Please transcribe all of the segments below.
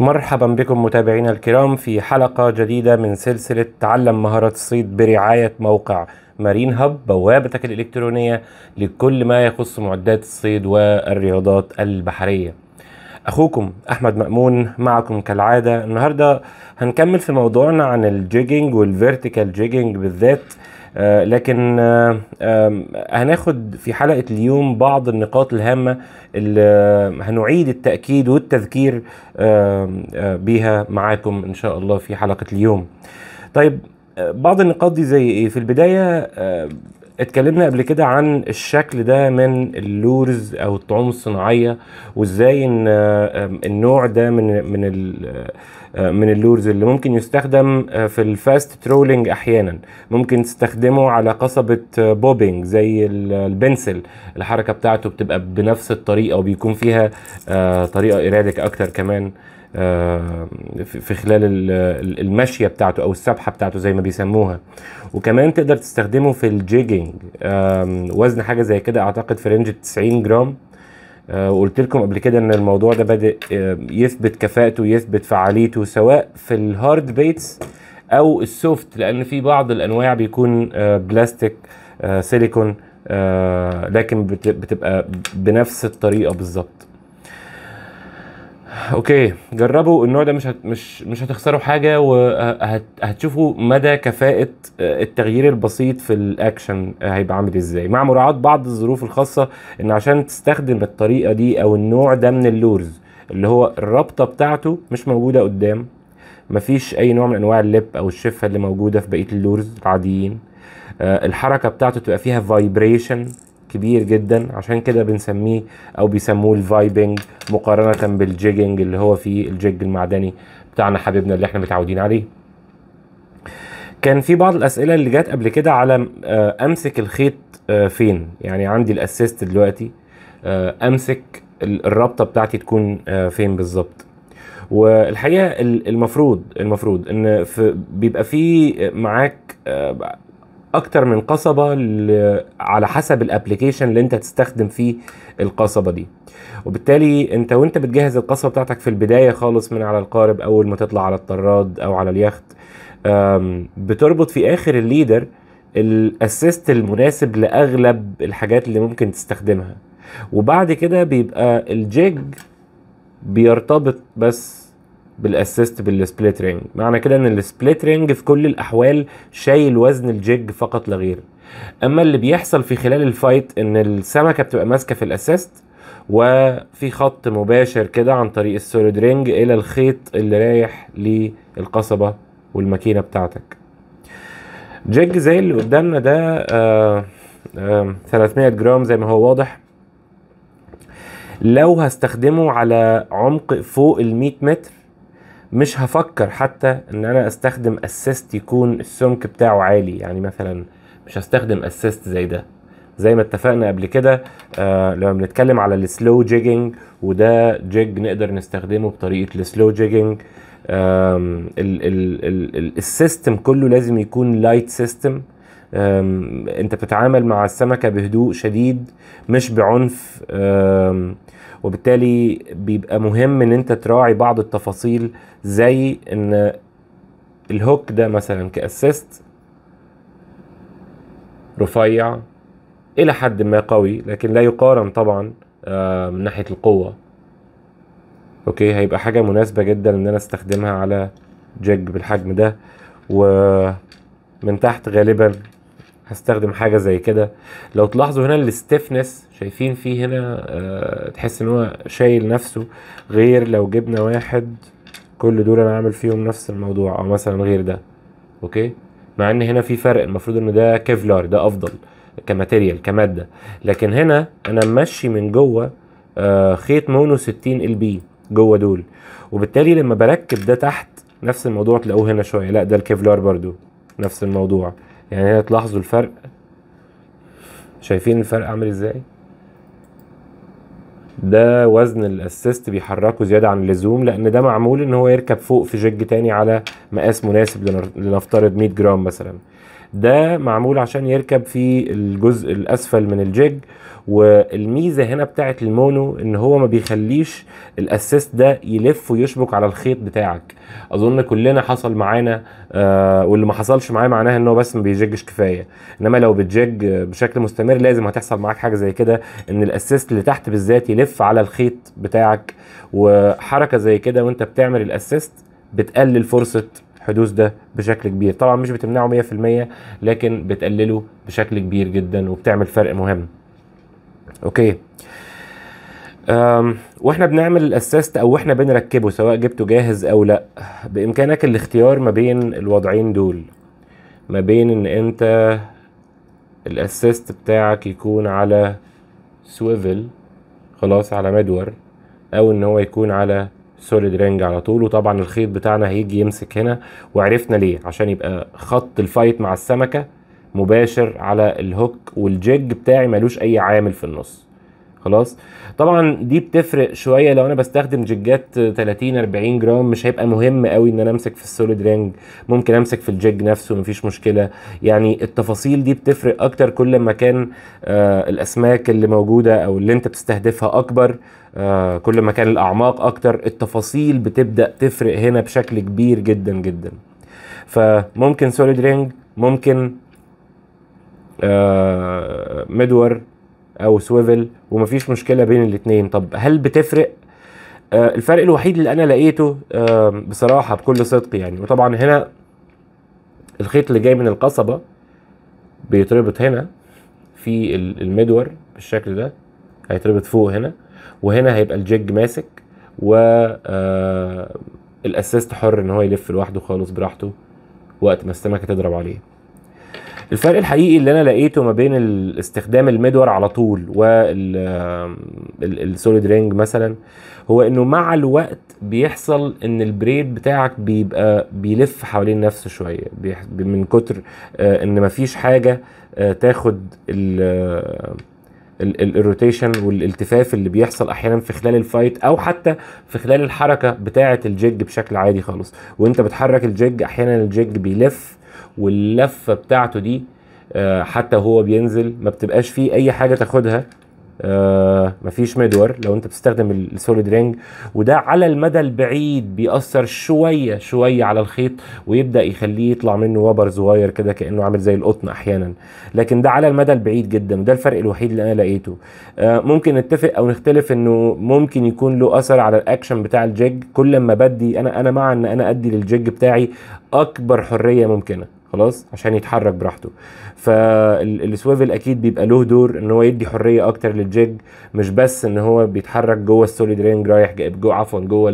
مرحبا بكم متابعينا الكرام في حلقة جديدة من سلسلة تعلم مهارات الصيد برعاية موقع مارين هاب بوابتك الإلكترونية لكل ما يخص معدات الصيد والرياضات البحرية أخوكم أحمد مأمون معكم كالعادة النهاردة هنكمل في موضوعنا عن الجيجينج والفيرتيكال جيجينج بالذات آه، لكن آه، هناخد في حلقة اليوم بعض النقاط الهامة اللي هنعيد التأكيد والتذكير آه، بها معاكم إن شاء الله في حلقة اليوم طيب بعض النقاط دي زي ايه في البدايه اتكلمنا قبل كده عن الشكل ده من اللورز او الطعوم الصناعيه وازاي ان النوع ده من من آه، آه، من اللورز اللي ممكن يستخدم آه، في الفاست ترولينج احيانا ممكن تستخدمه على قصبه بوبينج زي البنسل الحركه بتاعته بتبقى بنفس الطريقه وبيكون فيها طريقه ايرادك اكتر كمان آه، في خلال المشيه بتاعته او السبحه بتاعته زي ما بيسموها وكمان تقدر تستخدمه في الجيجنج وزن حاجه زي كده اعتقد في رينج 90 جرام آه، وقلت لكم قبل كده ان الموضوع ده بادئ يثبت كفاءته ويثبت فعاليته سواء في الهارد بيتس او السوفت لان في بعض الانواع بيكون آه، بلاستيك سيليكون لكن بتبقى بنفس الطريقه بالظبط اوكي جربوا النوع ده مش هت مش مش هتخسروا حاجه وهتشوفوا مدى كفاءه آه، التغيير البسيط في الاكشن هيبقى عامل ازاي مع مراعاه بعض الظروف الخاصه ان عشان تستخدم الطريقه دي او النوع ده من اللورز اللي هو الرابطه بتاعته مش موجوده قدام مفيش اي نوع من انواع اللب او الشفه اللي موجوده في بقيه اللورز العاديين آه، الحركه بتاعته تبقى فيها فايبريشن كبير جدا عشان كده بنسميه او بيسموه الفايبنج مقارنه بالجيجنج اللي هو في الجيج المعدني بتاعنا حبيبنا اللي احنا متعودين عليه كان في بعض الاسئله اللي جت قبل كده على آه، امسك الخيط آه، فين يعني عندي الاسيست دلوقتي آه، امسك الرابطه بتاعتي تكون فين بالظبط والحقيقه المفروض المفروض ان في بيبقى في معاك اكتر من قصبه على حسب الابلكيشن اللي انت تستخدم فيه القصبه دي وبالتالي انت وانت بتجهز القصبه بتاعتك في البدايه خالص من على القارب اول ما تطلع على الطراد او على اليخت بتربط في اخر الليدر الاسيست المناسب لاغلب الحاجات اللي ممكن تستخدمها وبعد كده بيبقى الجيج بيرتبط بس بالاسيست بالسبليت رينج معنى كده ان السبليت رينج في كل الاحوال شايل وزن الجيج فقط لا غير اما اللي بيحصل في خلال الفايت ان السمكه بتبقى ماسكه في الاسيست وفي خط مباشر كده عن طريق السوليد رينج الى الخيط اللي رايح للقصبه والماكينه بتاعتك جيج زي اللي قدامنا ده آآ آآ 300 جرام زي ما هو واضح لو هستخدمه على عمق فوق ال 100 متر مش هفكر حتى ان انا استخدم اسيست يكون السمك بتاعه عالي يعني مثلا مش هستخدم اسيست زي ده زي ما اتفقنا قبل كده آه لما بنتكلم على السلو جيجنج وده جيج نقدر نستخدمه بطريقه السلو جيجنج السيستم كله لازم يكون لايت سيستم انت بتتعامل مع السمكه بهدوء شديد مش بعنف وبالتالي بيبقى مهم ان انت تراعي بعض التفاصيل زي ان الهوك ده مثلا كاسيست رفيع الى حد ما قوي لكن لا يقارن طبعا من ناحيه القوه اوكي هيبقى حاجه مناسبه جدا ان انا استخدمها على جيج بالحجم ده ومن تحت غالبا هستخدم حاجه زي كده لو تلاحظوا هنا الاستفنس شايفين فيه هنا آه، تحس ان هو شايل نفسه غير لو جبنا واحد كل دول انا عامل فيهم نفس الموضوع او مثلا غير ده اوكي مع ان هنا في فرق المفروض ان ده كيفلار ده افضل كماتيريال كماده لكن هنا انا ماشي من جوه آه، خيط مونو 60 ال بي جوه دول وبالتالي لما بركب ده تحت نفس الموضوع تلاقوه هنا شويه لا ده الكيفلار برضو نفس الموضوع يعني هنا تلاحظوا الفرق شايفين الفرق عامل ازاي ده وزن الاسيست بيحركه زياده عن اللزوم لان ده معمول ان هو يركب فوق في جيج تاني على مقاس مناسب لنفترض 100 جرام مثلا ده معمول عشان يركب في الجزء الاسفل من الجيج والميزه هنا بتاعت المونو ان هو ما بيخليش الاسيست ده يلف ويشبك على الخيط بتاعك اظن كلنا حصل معانا آه واللي ما حصلش معاه معناها ان هو بس ما بيجيجش كفايه انما لو بتجيج بشكل مستمر لازم هتحصل معاك حاجه زي كده ان الاسيست اللي تحت بالذات يلف على الخيط بتاعك وحركه زي كده وانت بتعمل الاسيست بتقلل فرصه الحدوث ده بشكل كبير طبعا مش بتمنعه 100% لكن بتقلله بشكل كبير جدا وبتعمل فرق مهم اوكي واحنا بنعمل الاسيست او واحنا بنركبه سواء جبته جاهز او لا بامكانك الاختيار ما بين الوضعين دول ما بين ان انت الاسيست بتاعك يكون على سويفل خلاص على مدور او ان هو يكون على سوليد رينج على طول وطبعا الخيط بتاعنا هيجي يمسك هنا وعرفنا ليه عشان يبقى خط الفايت مع السمكه مباشر على الهوك والجيج بتاعي ملوش اي عامل في النص خلاص طبعا دي بتفرق شويه لو انا بستخدم جيجات 30 40 جرام مش هيبقى مهم قوي ان انا امسك في السوليد رينج ممكن امسك في الجيج نفسه مفيش مشكله يعني التفاصيل دي بتفرق اكتر كل ما كان آه الاسماك اللي موجوده او اللي انت بتستهدفها اكبر آه كل ما كان الاعماق اكتر التفاصيل بتبدا تفرق هنا بشكل كبير جدا جدا فممكن سوليد رينج ممكن آه مدور او سويفل ومفيش مشكله بين الاثنين طب هل بتفرق آه الفرق الوحيد اللي انا لقيته آه بصراحه بكل صدق يعني وطبعا هنا الخيط اللي جاي من القصبه بيتربط هنا في المدور بالشكل ده هيتربط فوق هنا وهنا هيبقى الجيج ماسك و آه الاسيست حر ان هو يلف لوحده خالص براحته وقت ما السمكه تضرب عليه الفرق الحقيقي اللي انا لقيته ما بين استخدام المدور على طول والسوليد رينج مثلا هو انه مع الوقت بيحصل ان البريد بتاعك بيبقى بيلف حوالين نفسه شويه من كتر آه، ان مفيش حاجه آه، تاخد الروتيشن والالتفاف اللي بيحصل احيانا في خلال الفايت او حتى في خلال الحركه بتاعه الجيج بشكل عادي خالص وانت بتحرك الجيج احيانا الجيج بيلف واللفه بتاعته دي آه، حتى هو بينزل ما بتبقاش فيه اي حاجه تاخدها آه، ما مفيش مدور لو انت بتستخدم السوليد رينج وده على المدى البعيد بيأثر شوية شوية على الخيط ويبدأ يخليه يطلع منه وبر صغير كده كأنه عامل زي القطن أحيانا لكن ده على المدى البعيد جدا وده الفرق الوحيد اللي أنا لقيته آه، ممكن نتفق أو نختلف إنه ممكن يكون له أثر على الأكشن بتاع الجيج كل ما بدي أنا أنا مع إن أنا أدي للجيج بتاعي أكبر حرية ممكنة خلاص عشان يتحرك براحته فالسويفل اكيد بيبقى له دور ان هو يدي حريه اكتر للجيج مش بس ان هو بيتحرك جوه السوليد رينج رايح جاي جوه عفوا جوه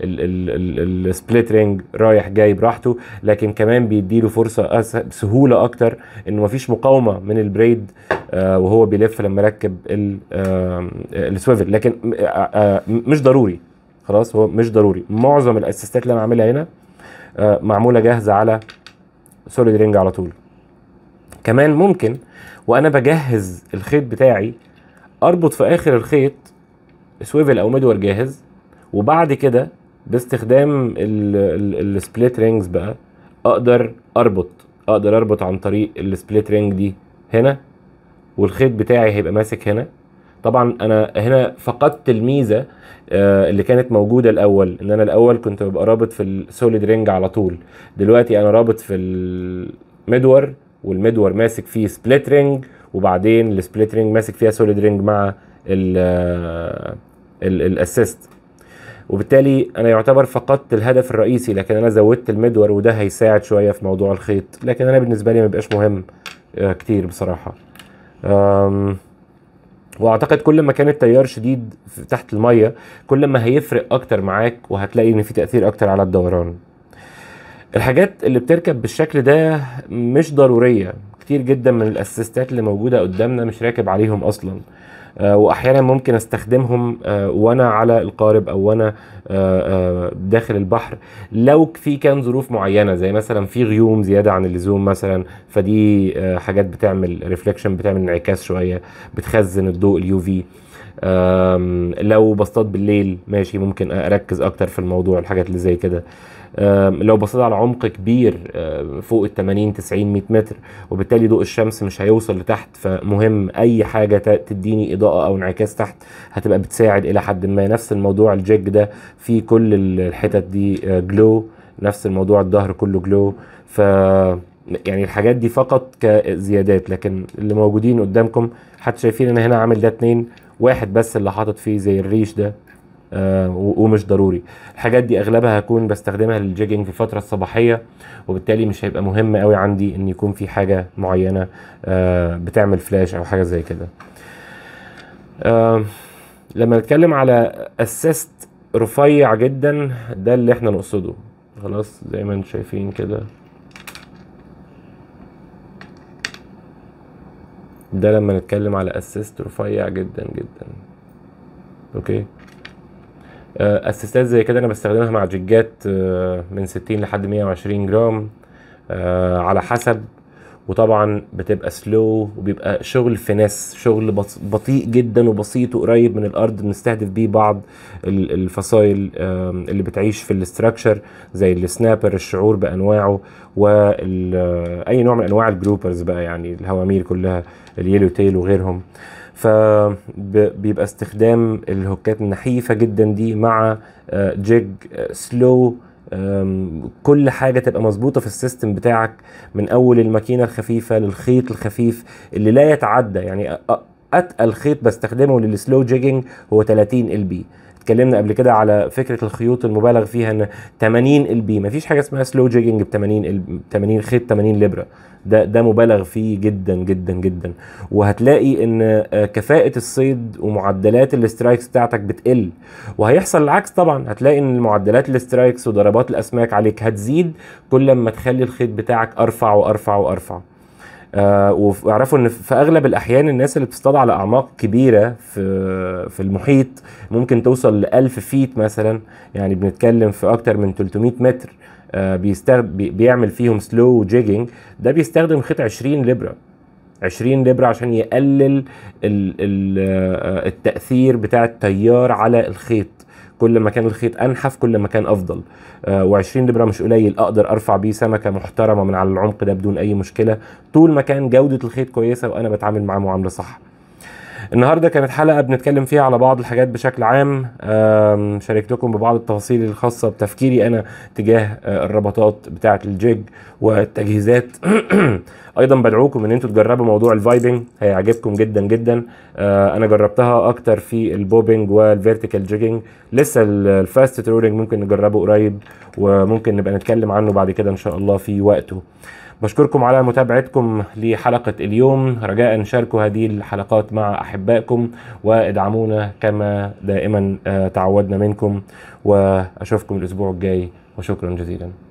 السبليت رينج رايح جاي براحته لكن كمان بيدي له فرصه بسهوله اكتر انه مفيش مقاومه من البريد آه، وهو بيلف لما ركب السويفل لكن آه، آه، مش ضروري خلاص هو مش ضروري معظم الاسيستات اللي انا عاملها هنا معموله جاهزه على سوليد رينج على طول كمان ممكن وانا بجهز الخيط بتاعي اربط في اخر الخيط سويفل او مدور جاهز وبعد كده باستخدام السبليت رينجز بقى اقدر اربط اقدر اربط عن طريق السبليت رينج دي هنا والخيط بتاعي هيبقى ماسك هنا طبعا انا هنا فقدت الميزه آه، اللي كانت موجوده الاول ان انا الاول كنت ببقى رابط في السوليد رينج على طول دلوقتي انا رابط في الميدور والميدور ماسك فيه سبليت رينج وبعدين السبليت رينج ماسك فيها سوليد رينج مع الاسيست آه، وبالتالي انا يعتبر فقدت الهدف الرئيسي لكن انا زودت المدور وده هيساعد شويه في موضوع الخيط لكن انا بالنسبه لي ما بيبقاش مهم آه، كتير بصراحه واعتقد كل ما كان التيار شديد تحت الميه كل ما هيفرق اكتر معاك وهتلاقي ان في تاثير اكتر على الدوران الحاجات اللي بتركب بالشكل ده مش ضروريه كتير جدا من الاسيستات اللي موجوده قدامنا مش راكب عليهم اصلا آه، واحيانا ممكن استخدمهم آه، وانا على القارب او وانا آه، داخل البحر لو في كان ظروف معينه زي مثلا في غيوم زياده عن اللزوم مثلا فدي حاجات بتعمل ريفليكشن بتعمل انعكاس شويه بتخزن الضوء اليو في لو بصطاد بالليل ماشي ممكن اركز اكتر في الموضوع الحاجات اللي زي كده لو بصيت على عمق كبير فوق ال 80 90 100 متر وبالتالي ضوء الشمس مش هيوصل لتحت فمهم اي حاجه تديني اضاءه او انعكاس تحت هتبقى بتساعد الى حد ما نفس الموضوع الجيج ده في كل الحتت دي جلو آه، نفس الموضوع الظهر كله جلو ف يعني الحاجات دي فقط كزيادات لكن اللي موجودين قدامكم حتى شايفين انا هنا عامل ده اتنين واحد بس اللي حاطط فيه زي الريش ده آه، ومش ضروري الحاجات دي اغلبها هكون بستخدمها للجيجنج في الفتره الصباحيه وبالتالي مش هيبقى مهم قوي عندي ان يكون في حاجه معينه آه، بتعمل فلاش او حاجه زي كده آه، لما نتكلم على اسيست رفيع جدا ده اللي احنا نقصده خلاص زي ما انتم شايفين كده ده لما نتكلم على اسيست رفيع جدا جدا اوكي آه، اسيستات زي كده انا بستخدمها مع جيجات آه، من 60 لحد 120 جرام آه، على حسب وطبعا بتبقى سلو وبيبقى شغل فينس شغل بطيء جدا وبسيط وقريب من الارض بنستهدف بيه بعض الفصائل اللي بتعيش في الاستراكشر زي السنابر الشعور بانواعه واي نوع من انواع الجروبرز بقى يعني الهوامير كلها اليلو تيل وغيرهم فبيبقى استخدام الهوكات النحيفه جدا دي مع آه، جيج آه، سلو كل حاجه تبقى مظبوطه في السيستم بتاعك من اول الماكينه الخفيفه للخيط الخفيف اللي لا يتعدى يعني اتقل خيط بستخدمه للسلو جيجنج هو 30 ال بي اتكلمنا قبل كده على فكره الخيوط المبالغ فيها ان 80 ال بي مفيش حاجه اسمها سلو جيجنج ب 80 80 خيط 80 لبره ده ده مبالغ فيه جدا جدا جدا وهتلاقي ان آه، كفاءه الصيد ومعدلات الاسترايكس بتاعتك بتقل وهيحصل العكس طبعا هتلاقي ان معدلات الاسترايكس وضربات الاسماك عليك هتزيد كل ما تخلي الخيط بتاعك ارفع وارفع وارفع آه، واعرفوا ان في اغلب الاحيان الناس اللي بتصطاد على اعماق كبيره في في المحيط ممكن توصل ل 1000 فيت مثلا يعني بنتكلم في اكتر من 300 متر آه، بيستخدم بيعمل فيهم سلو جيجنج ده بيستخدم خيط 20 لبره 20 لبرة عشان يقلل آه، التأثير بتاع التيار على الخيط كل ما كان الخيط انحف كل ما كان افضل آه، و20 لبره مش قليل اقدر ارفع بيه سمكه محترمه من على العمق ده بدون اي مشكله طول ما كان جوده الخيط كويسه وانا بتعامل معاه معامله صح النهارده كانت حلقه بنتكلم فيها على بعض الحاجات بشكل عام شاركتكم ببعض التفاصيل الخاصه بتفكيري انا تجاه آه، الربطات بتاعه الجيج والتجهيزات ايضا بدعوكم ان انتوا تجربوا موضوع الفايبنج هيعجبكم جدا جدا آه، انا جربتها اكتر في البوبنج والفيرتيكال جيجنج لسه الفاست ترولينج ممكن نجربه قريب وممكن نبقى نتكلم عنه بعد كده ان شاء الله في وقته بشكركم على متابعتكم لحلقة اليوم رجاء شاركوا هذه الحلقات مع أحبائكم وادعمونا كما دائما آه، تعودنا منكم وأشوفكم الأسبوع الجاي وشكرا جزيلا